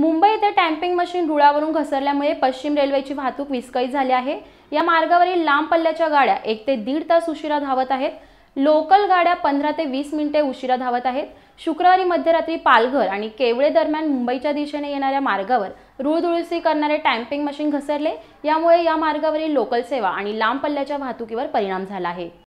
मुंबई येथे tamping machine रुळावरून घसरल्यामुळे पश्चिम रेल्वेची वाहतूक विस्कळीत झाली आहे या मार्गावरील लांब पल्ल्याच्या गाड्या एक ते दीड तास उशिरा धावत आहेत लोकल गाड्या पंधरा ते वीस मिनिटे उशिरा धावत आहेत शुक्रवारी मध्यरात्री पालघर आणि केवळे दरम्यान मुंबईच्या दिशेने येणाऱ्या मार्गावर रुळदुळसी करणारे टॅम्पिंग मशीन घसरले यामुळे या मार्गावरील लोकल सेवा आणि लांब पल्ल्याच्या वाहतुकीवर परिणाम झाला आहे